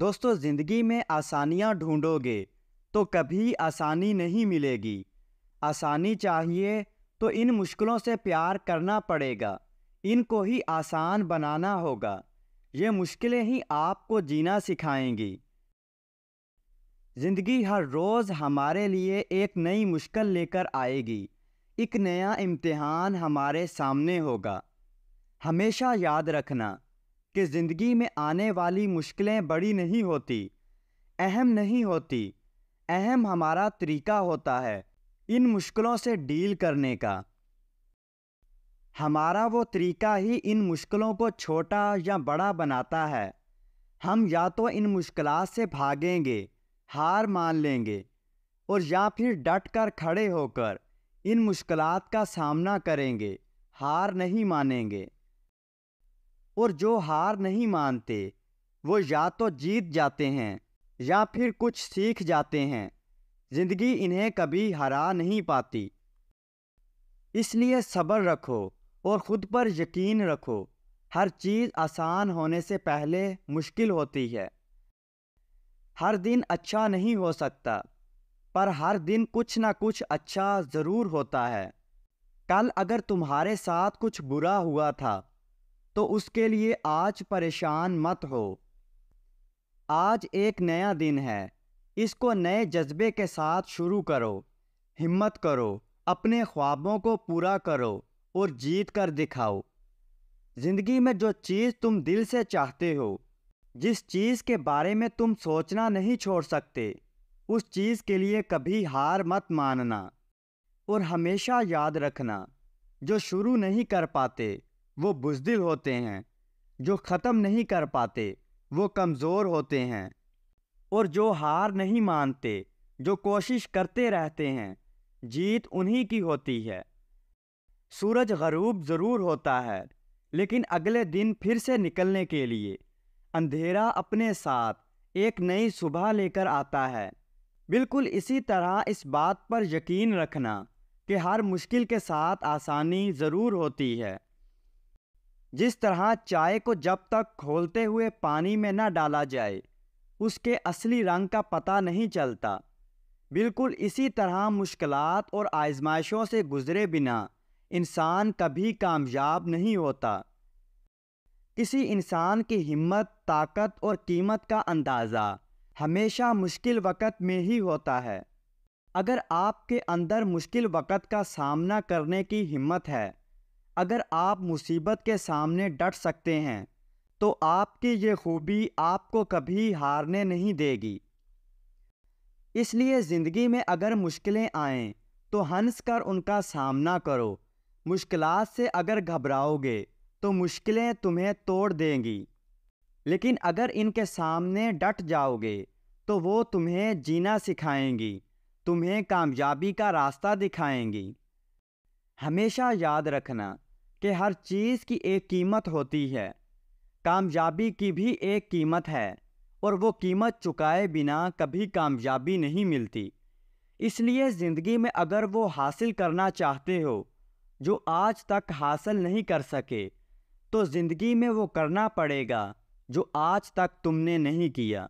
दोस्तों ज़िंदगी में आसानियाँ ढूंढोगे तो कभी आसानी नहीं मिलेगी आसानी चाहिए तो इन मुश्किलों से प्यार करना पड़ेगा इनको ही आसान बनाना होगा ये मुश्किलें ही आपको जीना सिखाएंगी ज़िंदगी हर रोज़ हमारे लिए एक नई मुश्किल लेकर आएगी एक नया इम्तिहान हमारे सामने होगा हमेशा याद रखना कि ज़िंदगी में आने वाली मुश्किलें बड़ी नहीं होती अहम नहीं होती अहम हमारा तरीका होता है इन मुश्किलों से डील करने का हमारा वो तरीका ही इन मुश्किलों को छोटा या बड़ा बनाता है हम या तो इन मुश्किल से भागेंगे हार मान लेंगे और या फिर डट कर खड़े होकर इन मुश्किल का सामना करेंगे हार नहीं मानेंगे और जो हार नहीं मानते वो या तो जीत जाते हैं या फिर कुछ सीख जाते हैं ज़िंदगी इन्हें कभी हरा नहीं पाती इसलिए सब्र रखो और ख़ुद पर यकीन रखो हर चीज़ आसान होने से पहले मुश्किल होती है हर दिन अच्छा नहीं हो सकता पर हर दिन कुछ ना कुछ अच्छा ज़रूर होता है कल अगर तुम्हारे साथ कुछ बुरा हुआ था तो उसके लिए आज परेशान मत हो आज एक नया दिन है इसको नए जज्बे के साथ शुरू करो हिम्मत करो अपने ख्वाबों को पूरा करो और जीत कर दिखाओ ज़िंदगी में जो चीज़ तुम दिल से चाहते हो जिस चीज़ के बारे में तुम सोचना नहीं छोड़ सकते उस चीज़ के लिए कभी हार मत मानना और हमेशा याद रखना जो शुरू नहीं कर पाते वो बुजदिल होते हैं जो ख़त्म नहीं कर पाते वो कमज़ोर होते हैं और जो हार नहीं मानते जो कोशिश करते रहते हैं जीत उन्हीं की होती है सूरज गरूब ज़रूर होता है लेकिन अगले दिन फिर से निकलने के लिए अंधेरा अपने साथ एक नई सुबह लेकर आता है बिल्कुल इसी तरह इस बात पर यकीन रखना कि हर मुश्किल के साथ आसानी ज़रूर होती है जिस तरह चाय को जब तक खोलते हुए पानी में न डाला जाए उसके असली रंग का पता नहीं चलता बिल्कुल इसी तरह मुश्किलात और आजमाइशों से गुज़रे बिना इंसान कभी कामयाब नहीं होता किसी इंसान की हिम्मत ताकत और कीमत का अंदाज़ा हमेशा मुश्किल वक़्त में ही होता है अगर आपके अंदर मुश्किल वक़्त का सामना करने की हिम्मत है अगर आप मुसीबत के सामने डट सकते हैं तो आपकी ये खूबी आपको कभी हारने नहीं देगी इसलिए ज़िंदगी में अगर मुश्किलें आएं तो हंस कर उनका सामना करो मुश्किल से अगर घबराओगे तो मुश्किलें तुम्हें तोड़ देंगी लेकिन अगर इनके सामने डट जाओगे तो वो तुम्हें जीना सिखाएंगी तुम्हें कामयाबी का रास्ता दिखाएंगी हमेशा याद रखना कि हर चीज़ की एक कीमत होती है कामयाबी की भी एक कीमत है और वो कीमत चुकाए बिना कभी कामयाबी नहीं मिलती इसलिए ज़िंदगी में अगर वो हासिल करना चाहते हो जो आज तक हासिल नहीं कर सके तो ज़िंदगी में वो करना पड़ेगा जो आज तक तुमने नहीं किया